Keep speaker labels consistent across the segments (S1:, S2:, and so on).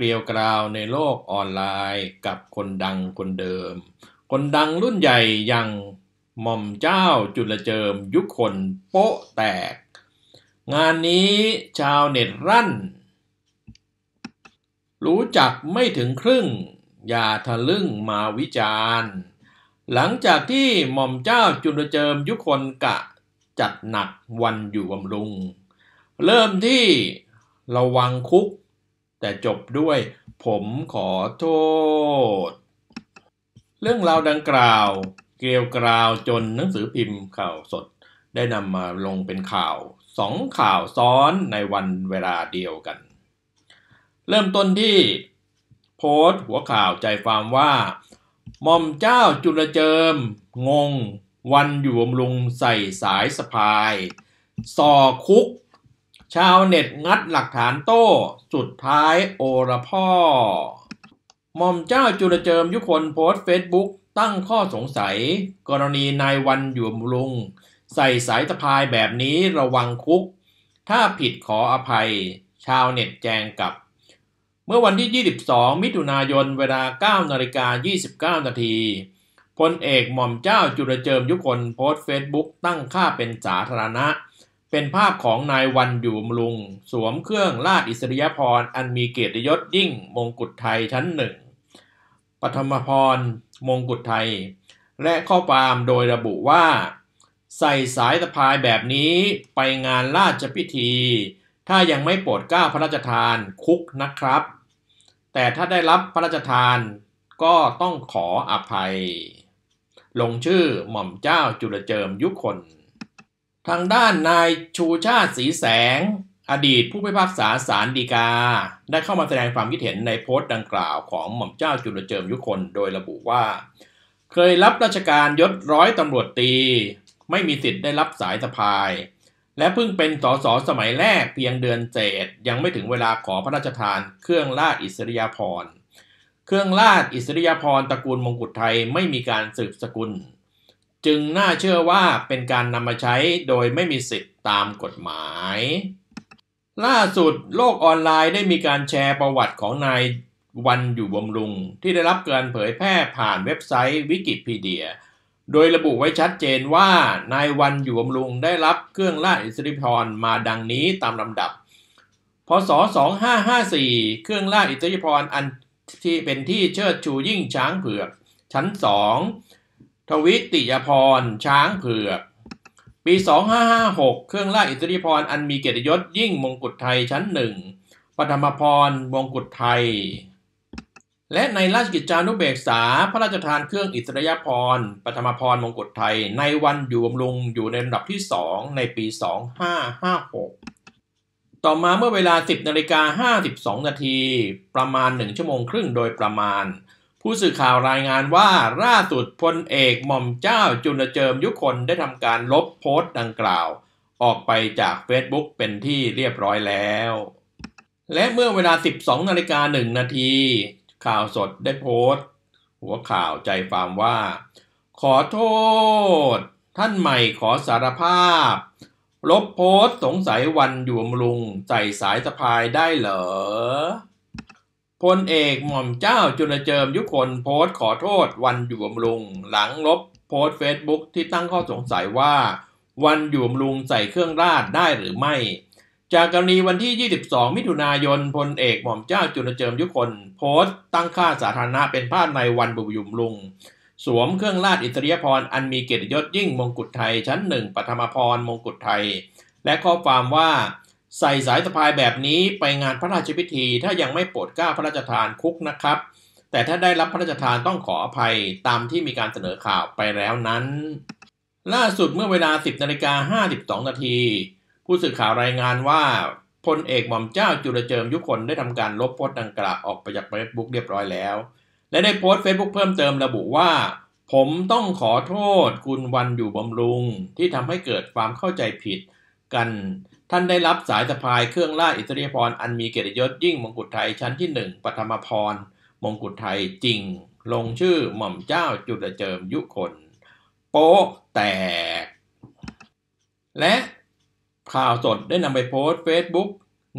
S1: เกลียวกราวในโลกออนไลน์กับคนดังคนเดิม คนดังรุ่นใหญ่อย่างหม่อมเจ้าจุลเจิมยุคคนโป๊ะแตก งานนี้ชาวเน็ตรั่น รู้จักไม่ถึงครึ่งอย่าทะลึ่งมาวิจารณ์ หลังจากที่หม่อมเจ้าจุลเจิมยุคคนกะจัดหนักวันอยู่บำรุง เริ่มที่ระวังคุกแต่จบด้วยผมขอโทษ เรื่องราวดังกล่าว เกลียวกราวจนหนังสือพิมพ์ข่าวสด ได้นำมาลงเป็นข่าวสองข่าวซ้อนในวันเวลาเดียวกัน เริ่มต้นที่ โพสต์หัวข่าวใจความว่าหม่อมเจ้าจุลเจิม งง วันอยู่บำรุงใส่สายสะพายสอคุกชาวเน็ตงัดหลักฐานโต้ สุดท้ายโอระพ่อมอมเจ้าจุลเจิม ยุคนโพสต์เฟซบุ๊กตั้งข้อสงสัย กรณีนายวันอยู่มุลุง ใส่สายสะพายแบบนี้ระวังคุก ถ้าผิดขออภัย ชาวเน็ตแจงกับ เมื่อวันที่ 22 มิถุนายน เวลา 9นาฬิกา29นาทีพลเอกหม่อมเจ้าจุลเจิม ยุคนโพสต์เฟซบุ๊กตั้งค่าเป็นสาธารณะเป็นภาพของนายวันอยู่มลุง สวมเครื่องราชอิสริยพรอันมีเกียรติยศยิ่งมงกุฎไทยชั้นหนึ่งปฐมพรมงกุฎไทย และข้อความโดยระบุว่า ใส่สายสะพายแบบนี้ไปงานราชพิธี ถ้ายังไม่โปรดก้าพระราชทานคุกนะครับ แต่ถ้าได้รับพระราชทานก็ต้องขออภัย ลงชื่อ หม่อมเจ้าจุลเจิมยุคนทางด้านนายชูชาติสีแสง อดีตผู้พิพากษาสารดีกา ได้เข้ามาแสดงความคิดเห็นในโพสต์ดังกล่าวของหม่อมเจ้าจุลเจิมยุคนโดยระบุว่า เคยรับราชการยศร้อยตำรวจตี ไม่มีสิทธิ์ได้รับสายสะพาย และเพิ่งเป็นสสสมัยแรกเพียงเดือนเศษ ยังไม่ถึงเวลาขอพระราชทานเครื่องราชอิสริยาภรณ์ เครื่องราชอิสริยาภรณ์ตระกูลมงกุฎไทยไม่มีการสืบสกุลจึงน่าเชื่อว่าเป็นการนำมาใช้โดยไม่มีสิทธิ์ตามกฎหมาย ล่าสุดโลกออนไลน์ได้มีการแชร์ประวัติของนายวันอยู่บำรุงที่ได้รับการเผยแพร่ผ่านเว็บไซต์วิกิพีเดีย โดยระบุไว้ชัดเจนว่า นายวันอยู่บำรุงได้รับเครื่องราชอิสริพรมาดังนี้ตามลำดับ พศ 2554 เครื่องราชอิสริพรอันที่เป็นที่เชิดชูยิ่งช้างเผือกชั้น2ทวิติยพรช้างเผือก ปี 2556 เครื่องราชอิสริพรอันมีเกียรติยศยิ่งมงกุฎไทยชั้นหนึ่งปฐมพรมงกุฎไทย และในราชกิจจานุเบกษา พระราชทานเครื่องอิสริยพรปฐมพรมงกุฎไทยในวันอยู่บำรุงอยู่ในลำดับที่ 2 ในปี 2556 ต่อมาเมื่อเวลา 10นาฬิกา52นาทีประมาณ 1 ชั่วโมงครึ่งโดยประมาณผู้สื่อข่าวรายงานว่าล่าสุดพลเอกหม่อมเจ้าจุลเจิมยุคนได้ทำการลบโพสต์ดังกล่าว ออกไปจากเฟซบุ๊กเป็นที่เรียบร้อยแล้ว และเมื่อเวลา 12นาฬิกา1นาที ข่าวสดได้โพสต์ หัวข่าวใจความว่า ขอโทษท่านใหม่ขอสารภาพ ลบโพสต์สงสัยวันอยู่มลุงใส่สายสะพายได้เหรอพลเอกหม่อมเจ้าจุลเจิมยุคนโพสต์ขอโทษ วันอยู่บำรุงหลังลบ โพสต์เฟซบุ๊กที่ตั้งข้อสงสัยว่า วันอยู่บำรุงใส่เครื่องราชได้หรือไม่ จากกรณีวันที่ 22 มิถุนายน พลเอกหม่อมเจ้าจุลเจิมยุคนโพสต์ตั้งค่าสาธารณะเป็นผ้าในวันบุยุมลุง สวมเครื่องราชอิสริยพรอันมีเกียรติยศยิ่งมงกุฎไทยชั้นหนึ่งปฐมพรมงกุฎไทย และข้อความว่าใส่สายสะพายแบบนี้ไปงานพระราชพิธี ถ้ายังไม่โปรดกล้าพระราชทานคุกนะครับ แต่ถ้าได้รับพระราชทานต้องขออภัยตามที่มีการเสนอข่าวไปแล้วนั้น ล่าสุดเมื่อเวลา 10นาฬิกา52นาที ผู้สื่อข่าวรายงานว่าพลเอกหม่อมเจ้าจุลเจิมยุคนได้ทำการลบโพสต์ดังกล่าวออกไปจากเฟซบุ๊กเรียบร้อยแล้ว และได้โพสต์เฟซบุ๊กเพิ่มเติมระบุว่า ผมต้องขอโทษคุณวันอยู่บำรุง ที่ทำให้เกิดความเข้าใจผิดกันท่านได้รับสายสะพายเครื่องราชอิสริยพร อันมีเกียรติยศยิ่ง มงกุฎไทยชั้นที่หนึ่งปฐมพร มงกุฎไทยจริง ลงชื่อหม่อมเจ้าจุลเจิมยุคนโป๊ะแตก และข่าวสดได้นำไปโพสต์เฟซบุ๊ก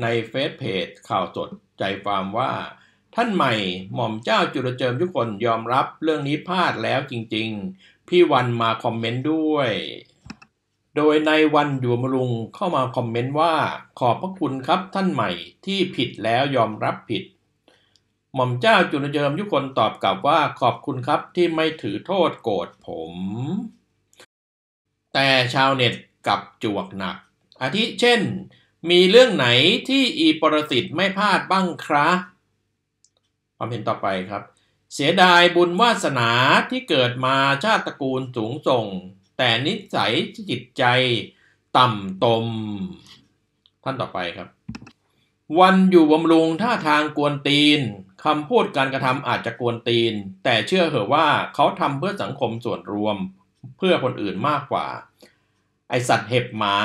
S1: ในเฟซเพจข่าวสดใจความว่า ท่านใหม่หม่อมเจ้าจุลเจิมยุคนยอมรับเรื่องนี้พลาดแล้วจริง ๆ พี่วันมาคอมเมนต์ด้วยโดยในวันอยู่มรุงเข้ามาคอมเมนต์ว่า ขอบพระคุณครับท่านใหม่ที่ผิดแล้วยอมรับผิด หม่อมเจ้าจุนเจิมยุคนตอบกลับว่าขอบคุณครับที่ไม่ถือโทษโกรธผม แต่ชาวเน็ตกับจวกหนัก อาทิเช่น มีเรื่องไหนที่อีปรสิตไม่พลาดบ้างครับความเห็นต่อไปครับ เสียดายบุญวาสนาที่เกิดมาชาติตระกูลสูงส่งแต่นิสัยจิตใจต่ำตมท่านต่อไปครับ วันอยู่บำรุงท่าทางกวนตีนคำพูดการกระทำอาจจะกวนตีน แต่เชื่อเหอะว่าเขาทำเพื่อสังคมส่วนรวมเพื่อคนอื่นมากกว่า ไอสัตว์เห็บหมา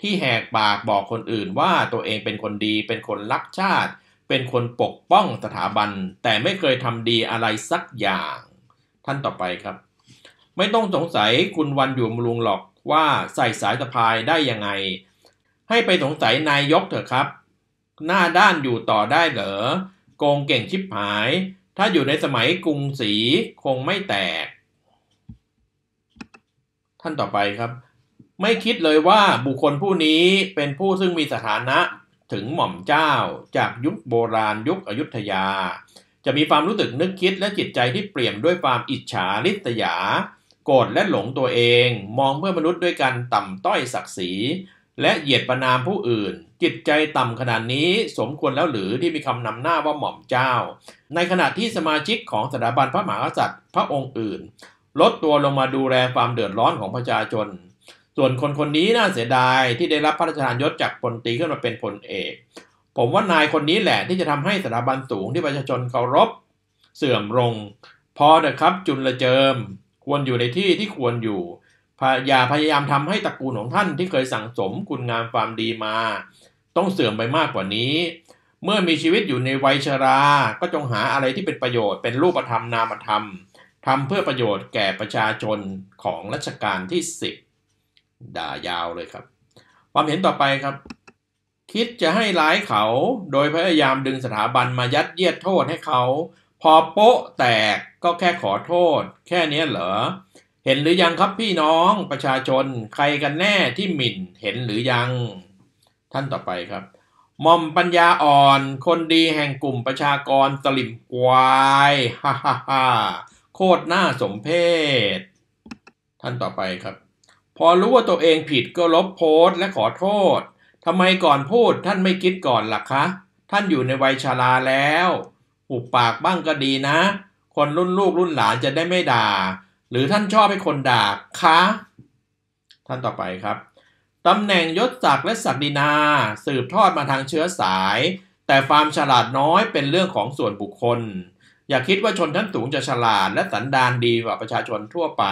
S1: ที่แหกปากบอกคนอื่นว่าตัวเองเป็นคนดีเป็นคนรักชาติ เป็นคนปกป้องสถาบัน แต่ไม่เคยทำดีอะไรสักอย่าง ท่านต่อไปครับไม่ต้องสงสัยคุณวันอยู่มลุงหรอกว่าใส่สายสะพายได้ยังไง ให้ไปสงสัยนายยกเถอะครับ หน้าด้านอยู่ต่อได้เหรอโกงเก่งชิบหาย ถ้าอยู่ในสมัยกรุงศรีคงไม่แตก ท่านต่อไปครับ ไม่คิดเลยว่าบุคคลผู้นี้เป็นผู้ซึ่งมีสถานะถึงหม่อมเจ้าจากยุคโบราณยุคอยุธยา จะมีความรู้สึกนึกคิดและจิตใจที่เปลี่ยมด้วยความอิจฉาริษยาโกรธและหลงตัวเองมองเพื่อนมนุษย์ด้วยกันต่ำต้อยศักดิ์ศรีและเหยียดประนามผู้อื่น จิตใจต่ำขนาดนี้สมควรแล้วหรือที่มีคำนำหน้าว่าหม่อมเจ้า ในขณะที่สมาชิกของสถาบันพระมหากษัตริย์พระองค์อื่น ลดตัวลงมาดูแลความเดือดร้อนของประชาชนส่วนคนคนนี้น่าเสียดายที่ได้รับพระราชทานยศจากพลตรีขึ้นมาเป็นพลเอกผมว่านายคนนี้แหละที่จะทำให้สถาบันสูงที่ประชาชนเคารพเสื่อมลงพอนะครับจุลเจิมควรอยู่ในที่ที่ควรอยู่พยาพยายามทำให้ตระกูลของท่านที่เคยสั่งสมคุณงามความดีมา ต้องเสื่อมไปมากกว่านี้ เมื่อมีชีวิตอยู่ในวัยชรา ก็จงหาอะไรที่เป็นประโยชน์เป็นรูปธรรมนามธรรมทำเพื่อประโยชน์แก่ประชาชนของรัชกาลที่ 10ด่ายาวเลยครับ ความเห็นต่อไปครับ คิดจะให้ร้ายเขาโดยพยายามดึงสถาบันมายัดเยียดโทษให้เขาพอโป๊ะแตกก็แค่ขอโทษ แค่นี้เหรอเห็นหรือยังครับพี่น้อง ประชาชนใครกันแน่ที่หมิ่นเห็นหรือยัง ท่านต่อไปครับหม่อมปัญญาอ่อน คนดีแห่งกลุ่มประชากรสลิมกวายฮ่าฮ่าโคตรน่าสมเพศท่านต่อไปครับ พอรู้ว่าตัวเองผิดก็ลบโพสต์และขอโทษทำไมก่อนพูดท่านไม่คิดก่อนล่ะคะท่านอยู่ในวัยชาราแล้วอุบปากบ้างก็ดีนะ คนรุ่นลูกรุ่นหลานจะได้ไม่ด่า หรือท่านชอบให้คนด่าคะท่านต่อไปครับตำแหน่งยศศักดิ์และศักดินา สืบทอดมาทางเชื้อสาย แต่ความฉลาดน้อยเป็นเรื่องของส่วนบุคคล อย่าคิดว่าชนชั้นสูงจะฉลาด และสันดานดีกว่าประชาชนทั่วไป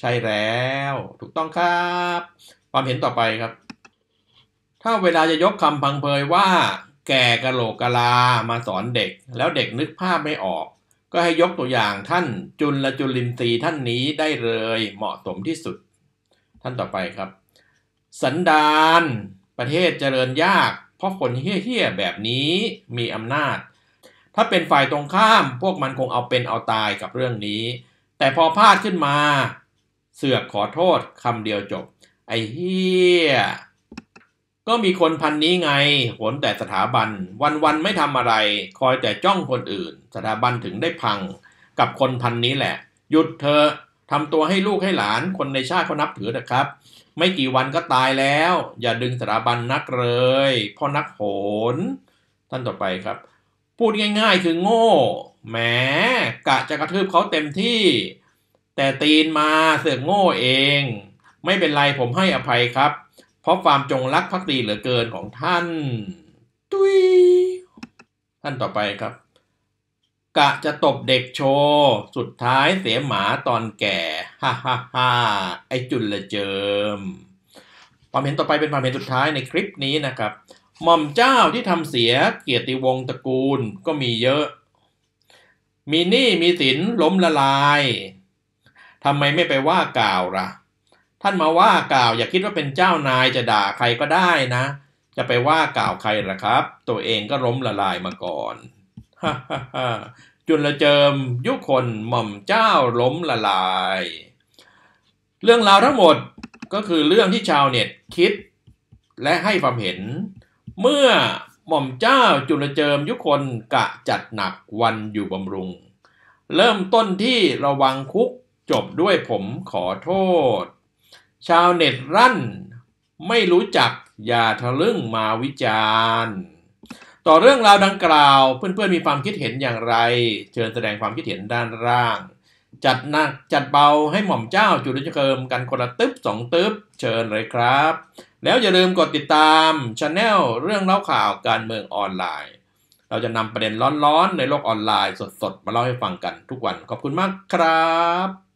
S1: ใช่แล้วถูกต้องครับความเห็นต่อไปครับ ถ้าเวลาจะยกคำพังเพยว่าแก่กะโหลกกะลามาสอนเด็ก แล้วเด็กนึกภาพไม่ออก ก็ให้ยกตัวอย่างท่านจุลละจุลินทรีท่านนี้ได้เลยเหมาะสมที่สุด ท่านต่อไปครับ สันดานประเทศเจริญยากเพราะคนเฮี้ยๆแบบนี้มีอำนาจ ถ้าเป็นฝ่ายตรงข้ามพวกมันคงเอาเป็นเอาตายกับเรื่องนี้ แต่พอพลาดขึ้นมา เสือกขอโทษคำเดียวจบ ไอ้เฮี้ยก็มีคนพันนี้ไงหนแต่สถาบันวันๆไม่ทำอะไร คอยแต่จ้องคนอื่น สถาบันถึงได้พัง กับคนพันนี้แหละ หยุดเธอทำตัวให้ลูกให้หลานคนในชาติเขานับถือนะครับ ไม่กี่วันก็ตายแล้ว อย่าดึงสถาบันนักเลยพ่อนักโหนท่านต่อไปครับพูดง่ายๆ คือโง่แหมกะจะกระทืบเขาเต็มที่ แต่ตีนมาเสือกโง่เอง ไม่เป็นไรผมให้อภัยครับพราะความจงรักภักดีเหลือเกินของท่านตุยท่านต่อไปครับ กะจะตบเด็กโชว์สุดท้ายเสียหมาตอนแก่ฮ่าฮ่าฮ่าไอจุนละเจิมความเห็นต่อไปเป็นความเห็นสุดท้ายในคลิปนี้นะครับหม่อมเจ้าที่ทำเสียเกียรติวงศ์ตระกูลก็มีเยอะ มีหนี้มีสินล้มละลายทำไมไม่ไปว่ากล่าวละ่ะท่านมาว่ากล่าวอย่าคิดว่าเป็นเจ้านายจะด่าใครก็ได้นะ จะไปว่ากล่าวใครล่ะครับ ตัวเองก็ล้มละลายมาก่อนจุลเจิมยุคนหม่อมเจ้าล้มละลาย เรื่องราวทั้งหมดก็คือเรื่องที่ชาวเน็ตคิด และให้ความเห็น เมื่อหม่อมเจ้าจุลเจิมยุคนกะจัดหนักวันอยู่บำรุง เริ่มต้นที่ระวังคุกจบด้วยผมขอโทษชาวเน็ตรั่นไม่รู้จักอย่าทะลึ่งมาวิจารณ์ ต่อเรื่องราวดังกล่าวเพื่อนๆ มีความคิดเห็นอย่างไร เชิญแสดงความคิดเห็นด้านล่างจัดหนักจัดเบาให้หม่อมเจ้าจุลจเกิมกันคนละตึ๊บสองตึ๊บ เชิญเลยครับ แล้วอย่าลืมกดติดตามช anel เรื่องเล่าข่าวการเมืองออนไลน์ เราจะนำประเด็นร้อนๆ ในโลกออนไลน์สดๆมาเล่าให้ฟังกันทุกวันขอบคุณมากครับ